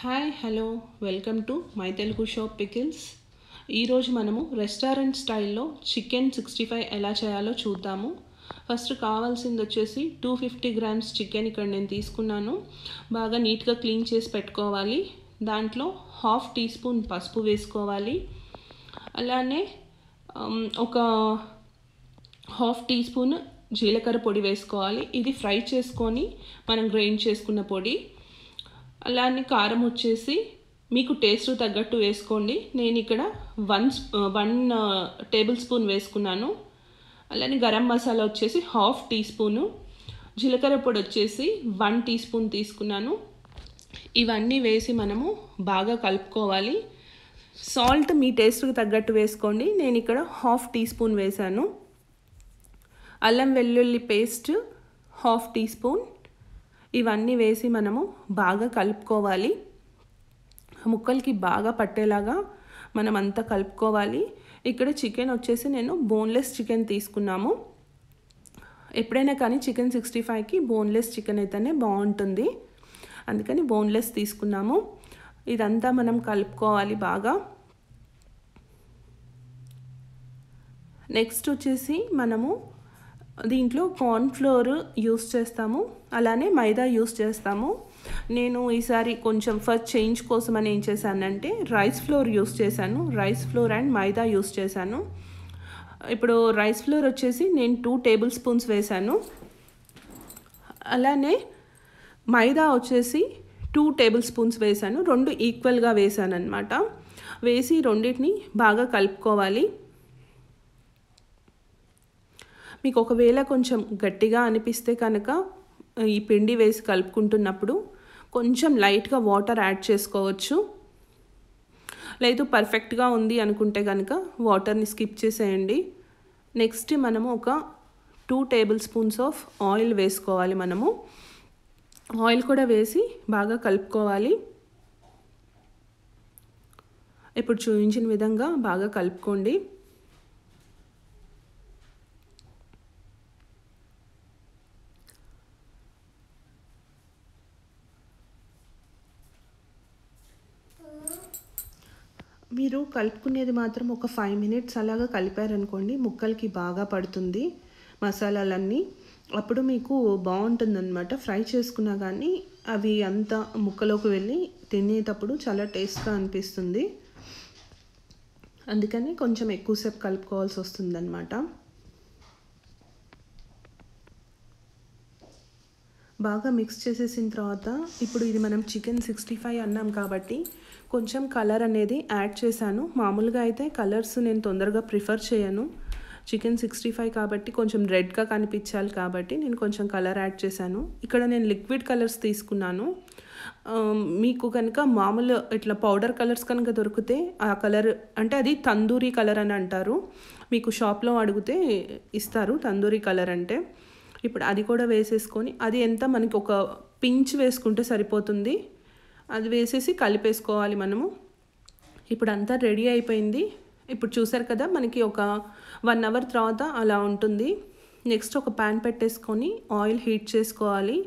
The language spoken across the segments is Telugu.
hi hello welcome to my Telugu shop pickles ఈరోజు మనము రెస్టారెంట్ స్టైల్లో చికెన్ సిక్స్టీ ఫైవ్ ఎలా చేయాలో చూద్దాము ఫస్ట్ కావాల్సింది వచ్చేసి టూ ఫిఫ్టీ గ్రామ్స్ చికెన్ ఇక్కడ నేను తీసుకున్నాను బాగా నీట్గా క్లీన్ చేసి పెట్టుకోవాలి దాంట్లో హాఫ్ టీ స్పూన్ పసుపు వేసుకోవాలి అలానే um, ఒక హాఫ్ టీ స్పూన్ జీలకర్ర పొడి వేసుకోవాలి ఇది ఫ్రై చేసుకొని మనం గ్రైండ్ చేసుకున్న పొడి అలాని కారం వచ్చేసి మీకు టేస్ట్ తగ్గట్టు వేసుకోండి నేను ఇక్కడ వన్ వన్ టేబుల్ స్పూన్ వేసుకున్నాను అలానే గరం మసాలా వచ్చేసి హాఫ్ టీ స్పూను జీలకర్ర పొడి వచ్చేసి వన్ టీ స్పూన్ తీసుకున్నాను ఇవన్నీ వేసి మనము బాగా కలుపుకోవాలి సాల్ట్ మీ టేస్ట్కి తగ్గట్టు వేసుకోండి నేను ఇక్కడ హాఫ్ టీ స్పూన్ వేశాను అల్లం వెల్లుల్లి పేస్ట్ హాఫ్ టీ స్పూన్ ఇవన్నీ వేసి మనము బాగా కలుపుకోవాలి ముక్కలకి బాగా పట్టేలాగా మనం అంతా కలుపుకోవాలి ఇక్కడ చికెన్ వచ్చేసి నేను బోన్లెస్ చికెన్ తీసుకున్నాము ఎప్పుడైనా కానీ చికెన్ సిక్స్టీ ఫైవ్కి బోన్లెస్ చికెన్ అయితేనే బాగుంటుంది అందుకని బోన్లెస్ తీసుకున్నాము ఇదంతా మనం కలుపుకోవాలి బాగా నెక్స్ట్ వచ్చేసి మనము దీంట్లో కార్న్ ఫ్లోర్ యూస్ చేస్తాము అలానే మైదా యూస్ చేస్తాము నేను ఈసారి కొంచెం ఫస్ట్ చేంజ్ కోసం అని ఏం చేశానంటే రైస్ ఫ్లోర్ యూస్ చేశాను రైస్ ఫ్లోర్ అండ్ మైదా యూస్ చేశాను ఇప్పుడు రైస్ ఫ్లోర్ వచ్చేసి నేను టూ టేబుల్ స్పూన్స్ వేశాను అలానే మైదా వచ్చేసి టూ టేబుల్ స్పూన్స్ వేశాను రెండు ఈక్వల్గా వేశాను అనమాట వేసి రెండింటిని బాగా కలుపుకోవాలి మీకు ఒకవేళ కొంచెం గట్టిగా అనిపిస్తే కనుక ఈ పిండి వేసి కలుపుకుంటున్నప్పుడు కొంచెం లైట్గా వాటర్ యాడ్ చేసుకోవచ్చు లేదు పర్ఫెక్ట్గా ఉంది అనుకుంటే కనుక వాటర్ని స్కిప్ చేసేయండి నెక్స్ట్ మనము ఒక two tablespoons of oil వేసుకోవాలి మనము ఆయిల్ కూడా వేసి బాగా కలుపుకోవాలి ఇప్పుడు చూపించిన విధంగా బాగా కలుపుకోండి మీరు కలుపుకునేది మాత్రం ఒక ఫైవ్ మినిట్స్ అలాగా కలిపారనుకోండి ముక్కలకి బాగా పడుతుంది మసాలాలన్నీ అప్పుడు మీకు బాగుంటుంది అనమాట ఫ్రై చేసుకున్నా కానీ అవి అంత ముక్కలోకి వెళ్ళి తినేటప్పుడు చాలా టేస్ట్గా అనిపిస్తుంది అందుకని కొంచెం ఎక్కువసేపు కలుపుకోవాల్సి వస్తుందన్నమాట బాగా మిక్స్ చేసేసిన తర్వాత ఇప్పుడు ఇది మనం చికెన్ సిక్స్టీ ఫైవ్ అన్నాం కాబట్టి కొంచెం కలర్ అనేది యాడ్ చేశాను మామూలుగా అయితే కలర్స్ నేను తొందరగా ప్రిఫర్ చేయను చికెన్ సిక్స్టీ ఫైవ్ కాబట్టి కొంచెం రెడ్గా కనిపించాలి కాబట్టి నేను కొంచెం కలర్ యాడ్ చేశాను ఇక్కడ నేను లిక్విడ్ కలర్స్ తీసుకున్నాను మీకు కనుక మామూలు ఇట్లా పౌడర్ కలర్స్ కనుక దొరికితే ఆ కలర్ అంటే అది తందూరి కలర్ అని అంటారు మీకు షాప్లో అడిగితే ఇస్తారు తందూరి కలర్ అంటే ఇప్పుడు అది కూడా వేసేసుకొని అది ఎంత మనకి ఒక పించ్ వేసుకుంటే సరిపోతుంది అది వేసేసి కలిపేసుకోవాలి మనము ఇప్పుడు అంతా రెడీ అయిపోయింది ఇప్పుడు చూసారు కదా మనకి ఒక వన్ అవర్ తర్వాత అలా ఉంటుంది నెక్స్ట్ ఒక ప్యాన్ పెట్టేసుకొని ఆయిల్ హీట్ చేసుకోవాలి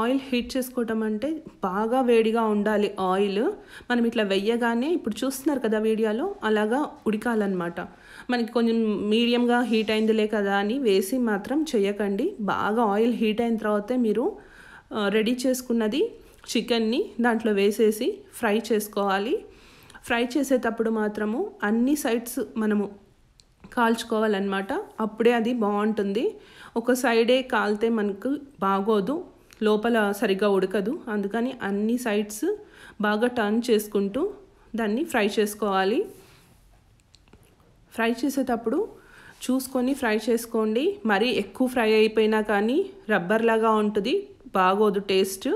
ఆయిల్ హీట్ చేసుకోవటం అంటే బాగా వేడిగా ఉండాలి ఆయిల్ మనం ఇట్లా వెయ్యగానే ఇప్పుడు చూస్తున్నారు కదా వీడియోలో అలాగా ఉడికాలన్నమాట మనకి కొంచెం మీడియంగా హీట్ అయిందిలే కదా అని వేసి మాత్రం చేయకండి బాగా ఆయిల్ హీట్ అయిన తర్వాతే మీరు రెడీ చేసుకున్నది చికెన్ని దాంట్లో వేసేసి ఫ్రై చేసుకోవాలి ఫ్రై చేసేటప్పుడు మాత్రము అన్ని సైడ్స్ మనము కాల్చుకోవాలన్నమాట అప్పుడే అది బాగుంటుంది ఒక సైడే కాలితే మనకు బాగోదు లోపల సరిగ్గా ఉడకదు అందుకని అన్ని సైడ్స్ బాగా టర్న్ చేసుకుంటూ దాన్ని ఫ్రై చేసుకోవాలి ఫ్రై చేసేటప్పుడు చూసుకొని ఫ్రై చేసుకోండి మరీ ఎక్కువ ఫ్రై అయిపోయినా కానీ రబ్బర్లాగా ఉంటుంది బాగోదు టేస్ట్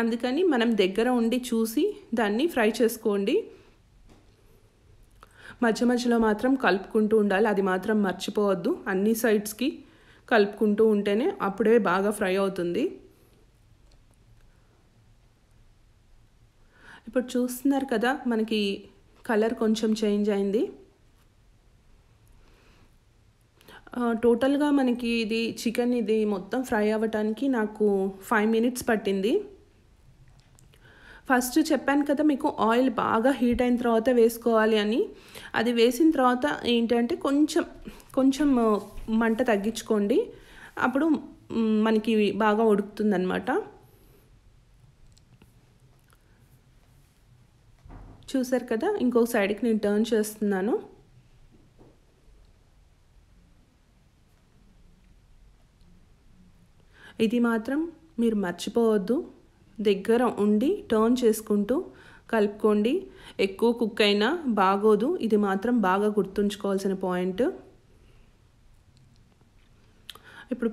అందుకని మనం దగ్గర ఉండి చూసి దాన్ని ఫ్రై చేసుకోండి మధ్య మధ్యలో మాత్రం కలుపుకుంటూ ఉండాలి అది మాత్రం మర్చిపోవద్దు అన్ని సైడ్స్కి కలుపుకుంటూ ఉంటేనే అప్పుడే బాగా ఫ్రై అవుతుంది ఇప్పుడు చూస్తున్నారు కదా మనకి కలర్ కొంచెం చేంజ్ అయింది టోటల్గా మనకి ఇది చికెన్ ఇది మొత్తం ఫ్రై అవ్వటానికి నాకు ఫైవ్ మినిట్స్ పట్టింది ఫస్ట్ చెప్పాను కదా మీకు ఆయిల్ బాగా హీట్ అయిన తర్వాత వేసుకోవాలి అని అది వేసిన తర్వాత ఏంటంటే కొంచెం కొంచెం మంట తగ్గించుకోండి అప్పుడు మనకి బాగా ఉడుకుతుందనమాట చూసారు కదా ఇంకో సైడ్కి నేను టర్న్ చేస్తున్నాను ఇది మాత్రం మీరు మర్చిపోవద్దు దగ్గర ఉండి టర్న్ చేసుకుంటూ కలుపుకోండి ఎక్కువ కుక్ అయినా బాగోదు ఇది మాత్రం బాగా గుర్తుంచుకోవాల్సిన పాయింట్ ఇప్పుడు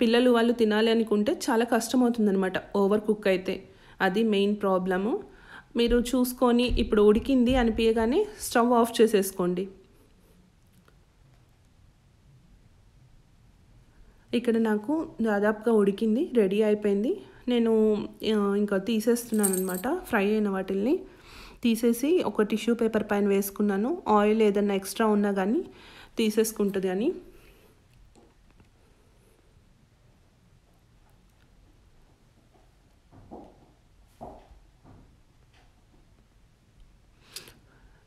పిల్లలు వాళ్ళు తినాలి అనుకుంటే చాలా కష్టం అనమాట ఓవర్ కుక్ అయితే అది మెయిన్ ప్రాబ్లము మీరు చూసుకొని ఇప్పుడు ఉడికింది అనిపించగానే స్టవ్ ఆఫ్ చేసేసుకోండి ఇక్కడ నాకు దాదాపుగా ఉడికింది రెడీ అయిపోయింది నేను ఇంకా తీసేస్తున్నాను అనమాట ఫ్రై అయిన వాటిల్ని తీసేసి ఒక టిష్యూ పేపర్ పైన వేసుకున్నాను ఆయిల్ ఏదన్నా ఎక్స్ట్రా ఉన్నా కానీ తీసేసుకుంటుంది అని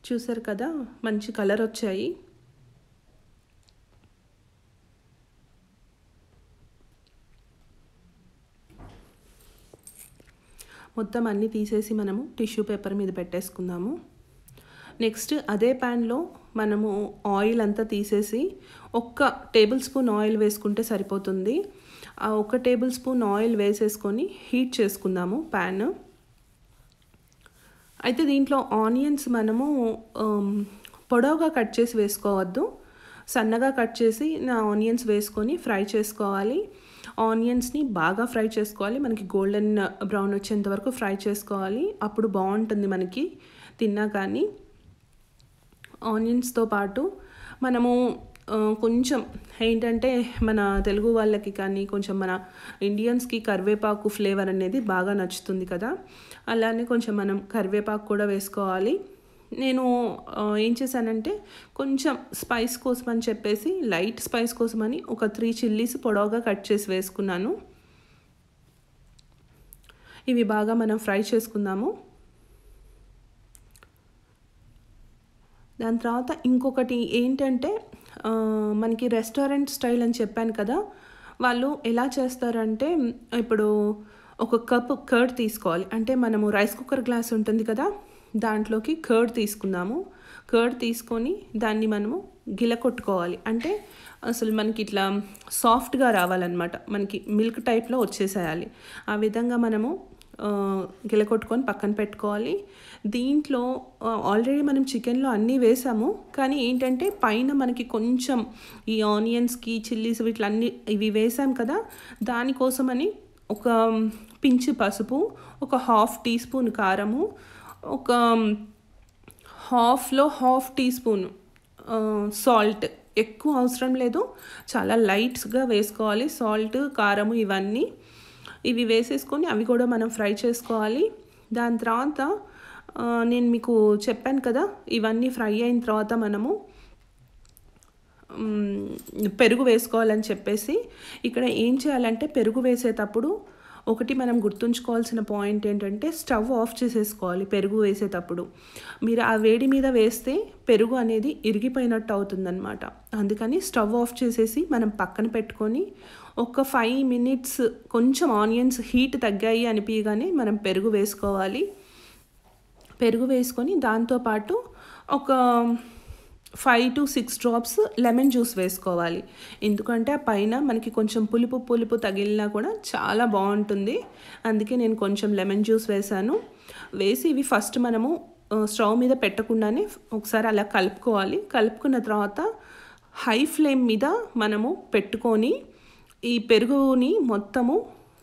చూసారు కదా మంచి కలర్ వచ్చాయి మొత్తం అన్నీ తీసేసి మనము టిష్యూ పేపర్ మీద పెట్టేసుకుందాము నెక్స్ట్ అదే ప్యాన్లో మనము ఆయిల్ అంతా తీసేసి ఒక్క టేబుల్ స్పూన్ ఆయిల్ వేసుకుంటే సరిపోతుంది ఆ ఒక టేబుల్ స్పూన్ ఆయిల్ వేసేసుకొని హీట్ చేసుకుందాము ప్యాన్ అయితే దీంట్లో ఆనియన్స్ మనము పొడవుగా కట్ చేసి వేసుకోవద్దు సన్నగా కట్ చేసి నా ఆనియన్స్ వేసుకొని ఫ్రై చేసుకోవాలి ఆనియన్స్ని బాగా ఫ్రై చేసుకోవాలి మనకి గోల్డెన్ బ్రౌన్ వచ్చేంత వరకు ఫ్రై చేసుకోవాలి అప్పుడు బాగుంటుంది మనకి తిన్నా కానీ ఆనియన్స్తో పాటు మనము కొంచెం ఏంటంటే మన తెలుగు వాళ్ళకి కానీ కొంచెం మన ఇండియన్స్కి కరివేపాకు ఫ్లేవర్ అనేది బాగా నచ్చుతుంది కదా అలానే కొంచెం మనం కరివేపాకు కూడా వేసుకోవాలి నేను ఏం చేశానంటే కొంచెం స్పైస్ కోసం అని చెప్పేసి లైట్ స్పైస్ కోసమని ఒక త్రీ చిల్లీస్ పొడవుగా కట్ చేసి వేసుకున్నాను ఇవి బాగా మనం ఫ్రై చేసుకుందాము దాని తర్వాత ఇంకొకటి ఏంటంటే మనకి రెస్టారెంట్ స్టైల్ అని చెప్పాను కదా వాళ్ళు ఎలా చేస్తారంటే ఇప్పుడు ఒక కప్ కర్డ్ తీసుకోవాలి అంటే మనము రైస్ కుక్కర్ గ్లాస్ ఉంటుంది కదా దాంట్లోకి కర్డ్ తీసుకున్నాము కర్డ్ తీసుకొని దాన్ని మనము గిల కొట్టుకోవాలి అంటే అసలు మనకి ఇట్లా సాఫ్ట్గా రావాలన్నమాట మనకి మిల్క్ టైప్లో వచ్చేసేయాలి ఆ విధంగా మనము గిల కొట్టుకొని పక్కన పెట్టుకోవాలి దీంట్లో ఆల్రెడీ మనం చికెన్లో అన్నీ వేసాము కానీ ఏంటంటే పైన మనకి కొంచెం ఈ ఆనియన్స్కి చిల్లీస్ వీటిలన్నీ ఇవి వేసాం కదా దానికోసమని ఒక పించి పసుపు ఒక హాఫ్ టీ స్పూన్ కారము ఒక um, హాఫ్లో హాఫ్ టీ స్పూన్ సాల్ట్ ఎక్కువ అవసరం లేదు చాలా లైట్స్గా వేసుకోవాలి సాల్ట్ కారం ఇవన్నీ ఇవి వేసేసుకొని అవి కూడా మనం ఫ్రై చేసుకోవాలి దాని తర్వాత నేను మీకు చెప్పాను కదా ఇవన్నీ ఫ్రై అయిన తర్వాత మనము పెరుగు వేసుకోవాలని చెప్పేసి ఇక్కడ ఏం చేయాలంటే పెరుగు వేసేటప్పుడు ఒకటి మనం గుర్తుంచుకోవాల్సిన పాయింట్ ఏంటంటే స్టవ్ ఆఫ్ చేసేసుకోవాలి పెరుగు వేసేటప్పుడు మీరు ఆ వేడి మీద వేస్తే పెరుగు అనేది ఇరిగిపోయినట్టు అవుతుందన్నమాట అందుకని స్టవ్ ఆఫ్ చేసేసి మనం పక్కన పెట్టుకొని ఒక ఫైవ్ మినిట్స్ కొంచెం ఆనియన్స్ హీట్ తగ్గాయి అనిపించగానే మనం పెరుగు వేసుకోవాలి పెరుగు వేసుకొని దాంతోపాటు ఒక five to six drops lemon juice వేసుకోవాలి ఎందుకంటే ఆ పైన మనకి కొంచెం పులుపు పులుపు తగిలినా కూడా చాలా బాగుంటుంది అందుకే నేను కొంచెం లెమన్ జ్యూస్ వేసాను వేసి ఇవి ఫస్ట్ మనము స్టవ్ మీద పెట్టకుండానే ఒకసారి అలా కలుపుకోవాలి కలుపుకున్న తర్వాత హై ఫ్లేమ్ మీద మనము పెట్టుకొని ఈ పెరుగుని మొత్తము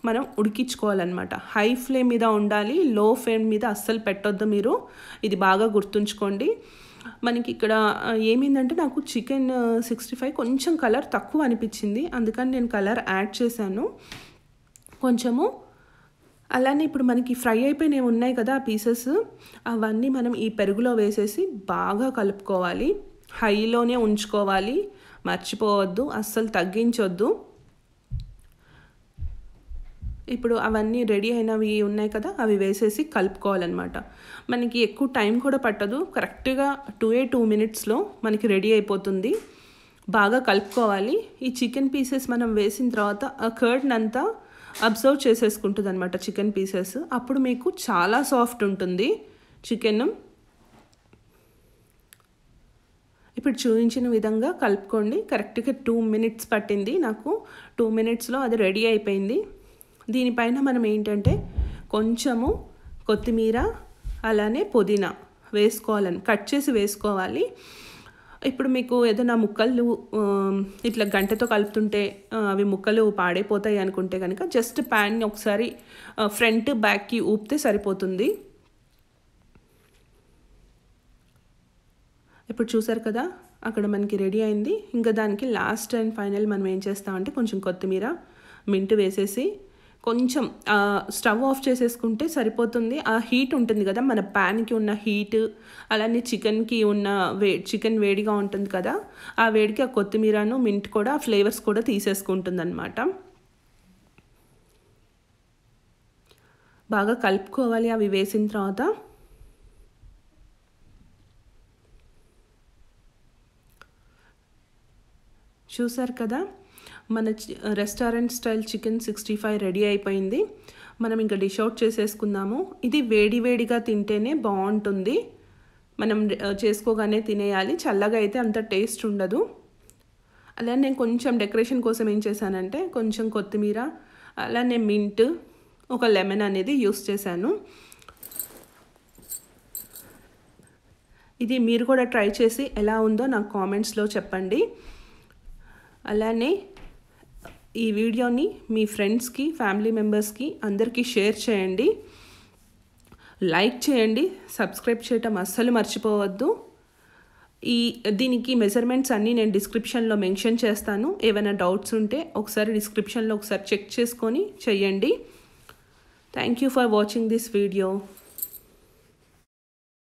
మనం ఉడికించుకోవాలన్నమాట హై ఫ్లేమ్ మీద ఉండాలి లో ఫ్లేమ్ మీద అస్సలు పెట్టొద్దు మీరు ఇది బాగా గుర్తుంచుకోండి మనకి ఇక్కడ ఏమైందంటే నాకు చికెన్ సిక్స్టీ ఫైవ్ కొంచెం కలర్ తక్కువ అనిపించింది అందుకని నేను కలర్ యాడ్ చేశాను కొంచెము అలానే ఇప్పుడు మనకి ఫ్రై అయిపోయినవి ఉన్నాయి కదా ఆ పీసెస్ అవన్నీ మనం ఈ పెరుగులో వేసేసి బాగా కలుపుకోవాలి హైలోనే ఉంచుకోవాలి మర్చిపోవద్దు అస్సలు తగ్గించొద్దు ఇప్పుడు అవన్నీ రెడీ అయినవి ఉన్నాయి కదా అవి వేసేసి కలుపుకోవాలన్నమాట మనకి ఎక్కువ టైం కూడా పట్టదు కరెక్ట్గా టూ ఏ టూ మినిట్స్లో మనకి రెడీ అయిపోతుంది బాగా కలుపుకోవాలి ఈ చికెన్ పీసెస్ మనం వేసిన తర్వాత ఆ కర్డ్ని అంతా అబ్జర్వ్ చేసేసుకుంటుంది అనమాట చికెన్ పీసెస్ అప్పుడు మీకు చాలా సాఫ్ట్ ఉంటుంది చికెన్ ఇప్పుడు చూపించిన విధంగా కలుపుకోండి కరెక్ట్గా టూ మినిట్స్ పట్టింది నాకు టూ మినిట్స్లో అది రెడీ అయిపోయింది దీనిపైన మనం ఏంటంటే కొంచెము కొత్తిమీర అలానే పుదీనా వేసుకోవాలని కట్ చేసి వేసుకోవాలి ఇప్పుడు మీకు ఏదైనా ముక్కలు ఇట్లా గంటతో కలుపుతుంటే అవి ముక్కలు పాడైపోతాయి అనుకుంటే కనుక జస్ట్ ప్యాన్ ఒకసారి ఫ్రంట్ బ్యాక్కి ఊపితే సరిపోతుంది ఇప్పుడు చూసారు కదా అక్కడ మనకి రెడీ అయింది ఇంకా దానికి లాస్ట్ అండ్ ఫైనల్ మనం ఏం చేస్తామంటే కొంచెం కొత్తిమీర మింట్ వేసేసి కొంచెం స్టవ్ ఆఫ్ చేసేసుకుంటే సరిపోతుంది ఆ హీట్ ఉంటుంది కదా మన ప్యాన్కి ఉన్న హీట్ అలానే చికెన్కి ఉన్న వే చికెన్ వేడిగా ఉంటుంది కదా ఆ వేడికి ఆ కొత్తిమీరను మింట్ కూడా ఫ్లేవర్స్ కూడా తీసేసుకుంటుంది అనమాట బాగా కలుపుకోవాలి అవి వేసిన తర్వాత చూసారు కదా మన restaurant style chicken sixty five ready అయిపోయింది మనం ఇంకా డిష్ అవుట్ చేసేసుకుందాము ఇది వేడి వేడిగా తింటేనే బాగుంటుంది మనం చేసుకోగానే తినేయాలి చల్లగా అయితే అంత టేస్ట్ ఉండదు అలా నేను కొంచెం డెకరేషన్ కోసం ఏం చేశానంటే కొంచెం కొత్తిమీర అలానే మింట్ ఒక లెమన్ అనేది యూస్ చేశాను ఇది మీరు కూడా ట్రై చేసి ఎలా ఉందో నాకు కామెంట్స్లో చెప్పండి అలానే ఈ వీడియోని మీ ఫ్రెండ్స్కి ఫ్యామిలీ మెంబర్స్కి అందరికీ షేర్ చేయండి లైక్ చేయండి సబ్స్క్రైబ్ చేయటం అస్సలు మర్చిపోవద్దు ఈ దీనికి మెజర్మెంట్స్ అన్నీ నేను డిస్క్రిప్షన్లో మెన్షన్ చేస్తాను ఏమైనా డౌట్స్ ఉంటే ఒకసారి డిస్క్రిప్షన్లో ఒకసారి చెక్ చేసుకొని చెయ్యండి thank you for watching this video